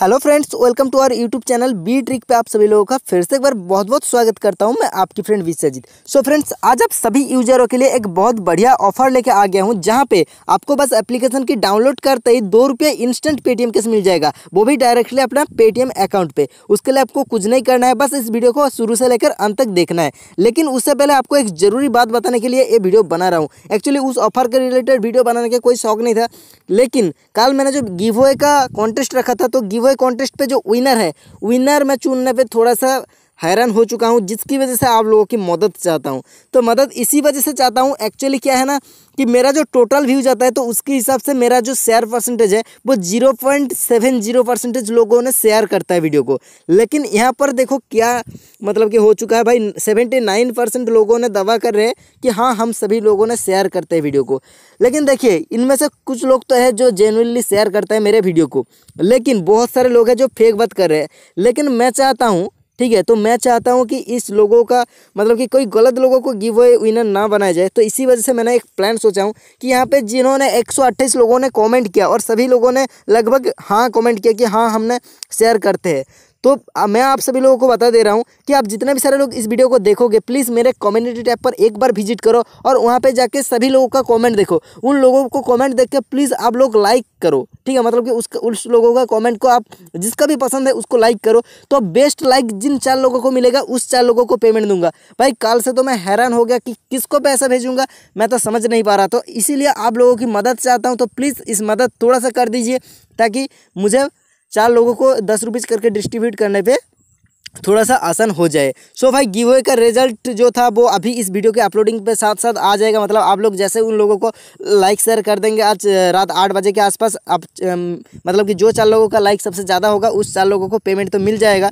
hello friends welcome to our YouTube channel B trick पे आप सभी लोगों का फिर से एक बार बहुत बहुत स्वागत करता हूं मैं आपकी फ्रेंड विश्वजीत सो फ्रेंड्स आज आप सभी यूजरों के लिए एक बहुत बढ़िया ऑफर लेके आ गया हूं जहां पे आपको बस एप्लीकेशन की डाउनलोड करते ही दो रुपये इंस्टेंट पेटीएम कैसे मिल जाएगा वो भी डायरेक्टली अपना पेटीएम अकाउंट पर उसके लिए आपको कुछ नहीं करना है बस इस वीडियो को शुरू से लेकर अंत तक देखना है लेकिन उससे पहले आपको एक जरूरी बात बताने के लिए ये वीडियो बना रहा हूँ एक्चुअली उस ऑफर के रिलेटेड वीडियो बनाने का कोई शौक नहीं था लेकिन कल मैंने जो गिवोए का कॉन्टेस्ट रखा था तो गिव कॉन्टेस्ट पे जो विनर है विनर में चुनने पे थोड़ा सा हैरान हो चुका हूँ जिसकी वजह से आप लोगों की मदद चाहता हूँ तो मदद इसी वजह से चाहता हूँ एक्चुअली क्या है ना कि मेरा जो टोटल व्यू जाता है तो उसके हिसाब से मेरा जो शेयर परसेंटेज है वो zero point seven zero percentage लोगों ने शेयर करता है वीडियो को लेकिन यहाँ पर देखो क्या मतलब कि हो चुका है भाई सेवेंटी नाइन परसेंट लोगों ने दवा कर रहे हैं कि हाँ हम सभी लोगों ने शेयर करते हैं वीडियो को लेकिन देखिए इनमें से कुछ लोग तो है जो जेनुअनली शेयर करता है मेरे वीडियो को लेकिन बहुत सारे लोग हैं जो फेक बात कर रहे हैं लेकिन मैं चाहता हूँ ठीक है तो मैं चाहता हूँ कि इस लोगों का मतलब कि कोई गलत लोगों को गिव अवे विनर ना बनाया जाए तो इसी वजह से मैंने एक प्लान सोचा हूँ कि यहाँ पे जिन्होंने एक लोगों ने कमेंट किया और सभी लोगों ने लगभग हाँ कमेंट किया कि हाँ हमने शेयर करते हैं तो मैं आप सभी लोगों को बता दे रहा हूँ कि आप जितने भी सारे लोग इस वीडियो को देखोगे प्लीज़ मेरे कम्युनिटी टैब पर एक बार विजिट करो और वहाँ पर जाके सभी लोगों का कॉमेंट देखो उन लोगों को कॉमेंट देख के प्लीज़ आप लोग लाइक करो ठीक है मतलब कि उस उस लोगों का कमेंट को आप जिसका भी पसंद है उसको लाइक करो तो बेस्ट लाइक जिन चार लोगों को मिलेगा उस चार लोगों को पेमेंट दूंगा भाई कल से तो मैं हैरान हो गया कि किसको पैसा भेजूंगा मैं तो समझ नहीं पा रहा तो इसीलिए आप लोगों की मदद चाहता हूँ तो प्लीज़ इस मदद थोड़ा सा कर दीजिए ताकि मुझे चार लोगों को दस रुपीज़ करके डिस्ट्रीब्यूट करने पे थोड़ा सा आसान हो जाए सो so भाई गिवे का रिजल्ट जो था वो अभी इस वीडियो के अपलोडिंग पे साथ साथ आ जाएगा मतलब आप लोग जैसे उन लोगों को लाइक शेयर कर देंगे आज रात आठ बजे के आसपास आप मतलब कि जो चार लोगों का लाइक सबसे ज़्यादा होगा उस चार लोगों को पेमेंट तो मिल जाएगा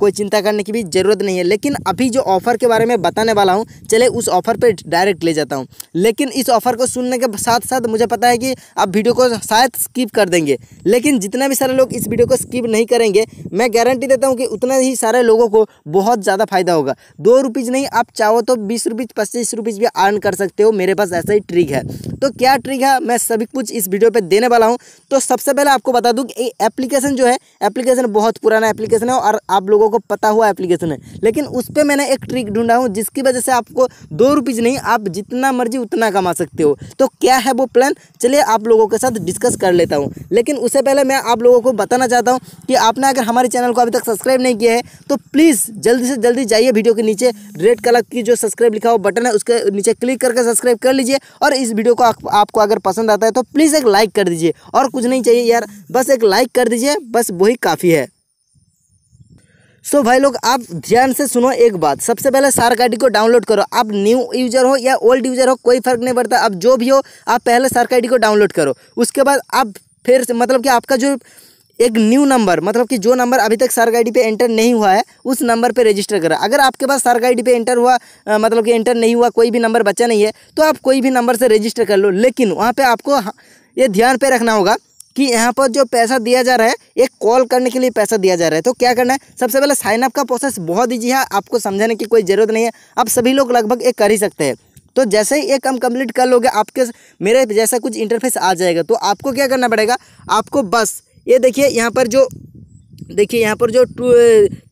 कोई चिंता करने की भी ज़रूरत नहीं है लेकिन अभी जो ऑफ़र के बारे में बताने वाला हूँ चले उस ऑफ़र पर डायरेक्ट ले जाता हूँ लेकिन इस ऑफ़र को सुनने के साथ साथ मुझे पता है कि आप वीडियो को शायद स्किप कर देंगे लेकिन जितना भी सारे लोग इस वीडियो को स्किप नहीं करेंगे मैं गारंटी देता हूँ कि उतना ही सारे लोगों को बहुत ज़्यादा फायदा होगा दो रुपीज़ नहीं आप चाहो तो बीस रुपीज़ पच्चीस रुपीज़ भी अर्न कर सकते हो मेरे पास ऐसा ही ट्रिक है तो क्या ट्रिक है मैं सभी कुछ इस वीडियो पर देने वाला हूँ तो सबसे पहले आपको बता दूँ कि एप्लीकेशन जो है एप्लीकेशन बहुत पुराना एप्लीकेशन है और आप लोगों को पता हुआ एप्लीकेशन है लेकिन उस पर मैंने एक ट्रिक ढूंढा हूँ जिसकी वजह से आपको दो रुपीज़ नहीं आप जितना मर्जी उतना कमा सकते हो तो क्या है वो प्लान चलिए आप लोगों के साथ डिस्कस कर लेता हूँ लेकिन उससे पहले मैं आप लोगों को बताना चाहता हूँ कि आपने अगर हमारे चैनल को अभी तक सब्सक्राइब नहीं किया है तो प्लीज़ जल्दी से जल्दी जाइए वीडियो के नीचे रेड कलर की जो सब्सक्राइब लिखा हुआ बटन है उसके नीचे क्लिक करके सब्सक्राइब कर लीजिए और इस वीडियो को आप, आपको अगर पसंद आता है तो प्लीज़ एक लाइक कर दीजिए और कुछ नहीं चाहिए यार बस एक लाइक कर दीजिए बस वही काफ़ी है सो so भाई लोग आप ध्यान से सुनो एक बात सबसे पहले सार आई को डाउनलोड करो आप न्यू यूजर हो या ओल्ड यूजर हो कोई फर्क नहीं पड़ता आप जो भी हो आप पहले सार आई को डाउनलोड करो उसके बाद आप फिर मतलब कि आपका जो एक न्यू नंबर मतलब कि जो नंबर अभी तक सार्क आई पे एंटर नहीं हुआ है उस नंबर पर रजिस्टर करा अगर आपके पास सार्क आई पे एंटर हुआ आ, मतलब कि एंटर नहीं हुआ कोई भी नंबर बचा नहीं है तो आप कोई भी नंबर से रजिस्टर कर लो लेकिन वहाँ पर आपको ये ध्यान पे रखना होगा कि यहाँ पर जो पैसा दिया जा रहा है एक कॉल करने के लिए पैसा दिया जा रहा है तो क्या करना है सबसे पहले साइनअप का प्रोसेस बहुत ईजी है आपको समझाने की कोई ज़रूरत नहीं है आप सभी लोग लगभग एक कर ही सकते हैं तो जैसे ही एक काम कंप्लीट कर लोगे आपके मेरे जैसा कुछ इंटरफेस आ जाएगा तो आपको क्या करना पड़ेगा आपको बस ये देखिए यहाँ पर जो देखिए यहाँ पर जो टू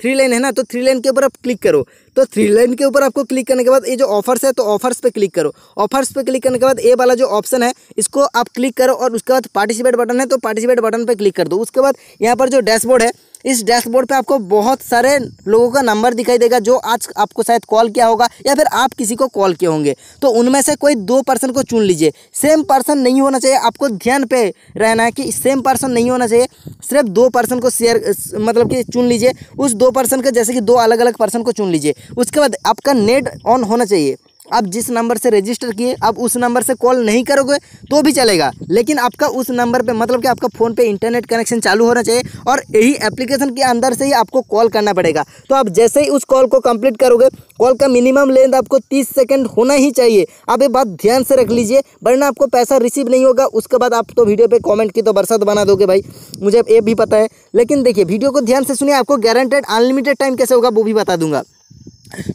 थ्री लाइन है ना तो थ्री लाइन के ऊपर आप क्लिक करो तो थ्री लाइन के ऊपर आपको क्लिक करने के बाद ये जो ऑफर्स है तो ऑफर्स पे क्लिक करो ऑफर्स पे क्लिक करने के बाद ये वाला जो ऑप्शन है इसको आप क्लिक करो और उसके बाद पार्टिसिपेट बटन है तो पार्टिसिपेट बटन पर क्लिक कर दो उसके बाद यहाँ पर जो डैशबोर्ड है इस डैशबोर्ड पे आपको बहुत सारे लोगों का नंबर दिखाई देगा जो आज आपको शायद कॉल किया होगा या फिर आप किसी को कॉल किए होंगे तो उनमें से कोई दो पर्सन को चुन लीजिए सेम पर्सन नहीं होना चाहिए आपको ध्यान पे रहना है कि सेम पर्सन नहीं होना चाहिए सिर्फ दो पर्सन को शेयर मतलब कि चुन लीजिए उस दो पर्सन का जैसे कि दो अलग अलग पर्सन को चुन लीजिए उसके बाद आपका नेट ऑन होना चाहिए आप जिस नंबर से रजिस्टर किए आप उस नंबर से कॉल नहीं करोगे तो भी चलेगा लेकिन आपका उस नंबर पे मतलब कि आपका फ़ोन पे इंटरनेट कनेक्शन चालू होना चाहिए और यही एप्लीकेशन के अंदर से ही आपको कॉल करना पड़ेगा तो आप जैसे ही उस कॉल को कंप्लीट करोगे कॉल का मिनिमम लेंथ आपको तीस सेकेंड होना ही चाहिए आप ये बात ध्यान से रख लीजिए वरना आपको पैसा रिसीव नहीं होगा उसके बाद आप तो वीडियो पर कॉमेंट की तो बरसात बना दोगे भाई मुझे ये भी पता है लेकिन देखिए वीडियो को ध्यान से सुनिए आपको गारंटेड अनलिमिटेड टाइम कैसे होगा वो भी बता दूंगा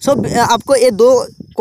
सो so, आपको ये दो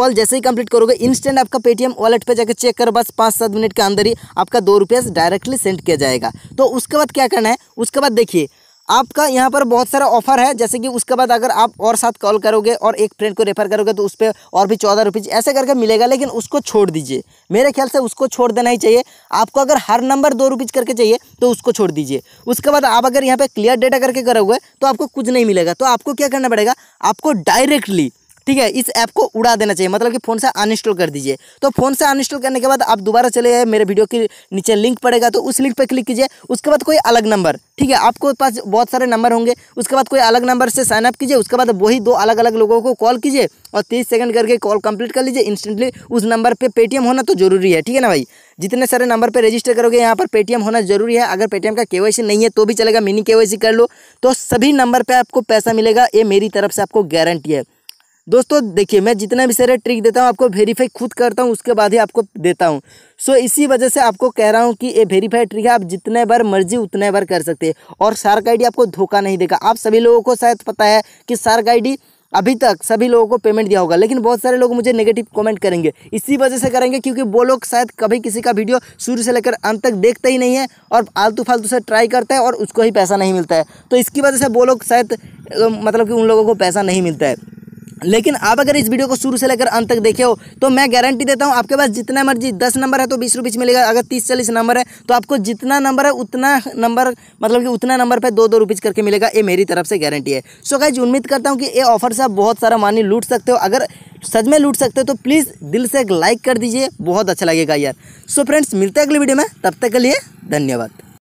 कॉल जैसे ही कंप्लीट करोगे इंस्टेंट आपका पेटीएम वॉलेट पे जाकर चेक करो बस पाँच सात मिनट के अंदर ही आपका दो रुपये डायरेक्टली सेंड किया जाएगा तो उसके बाद क्या करना है उसके बाद देखिए आपका यहाँ पर बहुत सारा ऑफर है जैसे कि उसके बाद अगर आप और साथ कॉल करोगे और एक फ्रेंड को रेफर करोगे तो उस पर और भी चौदह रुपीज़ ऐसे करके मिलेगा लेकिन उसको छोड़ दीजिए मेरे ख्याल से उसको छोड़ देना ही चाहिए आपको अगर हर नंबर दो रुपीज़ करके चाहिए तो उसको छोड़ दीजिए उसके बाद आप अगर यहाँ पर क्लियर डेटा करके करोगे तो आपको कुछ नहीं मिलेगा तो आपको क्या करना पड़ेगा आपको डायरेक्टली ठीक है इस ऐप को उड़ा देना चाहिए मतलब कि फ़ोन से अनइंस्टॉल कर दीजिए तो फ़ोन से अनइंस्टॉल करने के बाद आप दोबारा चले जाए मेरे वीडियो के नीचे लिंक पड़ेगा तो उस लिंक पर क्लिक कीजिए उसके बाद कोई अलग नंबर ठीक है आपको पास बहुत सारे नंबर होंगे उसके बाद कोई अलग नंबर से साइनअप कीजिए उसके बाद वही दो अलग अलग लोगों को कॉल कीजिए और तीस सेकंड करके कॉल कंप्लीट कर लीजिए इंस्टेंटली उस नंबर पे पेटीएम होना तो जरूरी है ठीक है ना भाई जितने सारे नंबर पे रजिस्टर करोगे यहाँ पर पेटीएम होना जरूरी है अगर पेटीएम का केवाईसी नहीं है तो भी चलेगा मिनी केवाईसी कर लो तो सभी नंबर पर आपको पैसा मिलेगा ये मेरी तरफ से आपको गारंटी है दोस्तों देखिए मैं जितना भी सारे ट्रिक देता हूँ आपको वेरीफाई खुद करता हूँ उसके बाद ही आपको देता हूँ सो इसी वजह से आपको कह रहा हूँ कि ये वेरीफाई ट्रिक है आप जितने बार मर्जी उतने बार कर सकते हैं और सार्क आई आपको धोखा नहीं देगा आप सभी लोगों को शायद पता है कि सार्क आई अभी तक सभी लोगों को पेमेंट दिया होगा लेकिन बहुत सारे लोग मुझे नेगेटिव कमेंट करेंगे इसी वजह से करेंगे क्योंकि वो लोग शायद कभी किसी का वीडियो शुरू से लेकर अंत तक देखते ही नहीं है और आलतू फालतू से ट्राई करता है और उसको ही पैसा नहीं मिलता है तो इसकी वजह से वो लोग शायद मतलब कि उन लोगों को पैसा नहीं मिलता है लेकिन आप अगर इस वीडियो को शुरू से लेकर अंत तक देखे हो तो मैं गारंटी देता हूँ आपके पास जितना मर्जी दस नंबर है तो बीस रुपीज मिलेगा अगर तीस चालीस नंबर है तो आपको जितना नंबर है उतना नंबर मतलब कि उतना नंबर पर दो दो रुपीज़ करके मिलेगा ये मेरी तरफ से गारंटी है सो गाइज उम्मीद करता हूँ कि ये ऑफर से आप बहुत सारा मानी लूट सकते हो अगर सच में लूट सकते हो तो प्लीज़ दिल से एक लाइक कर दीजिए बहुत अच्छा लगेगा यार सो फ्रेंड्स मिलते हैं अगले वीडियो में तब तक के लिए धन्यवाद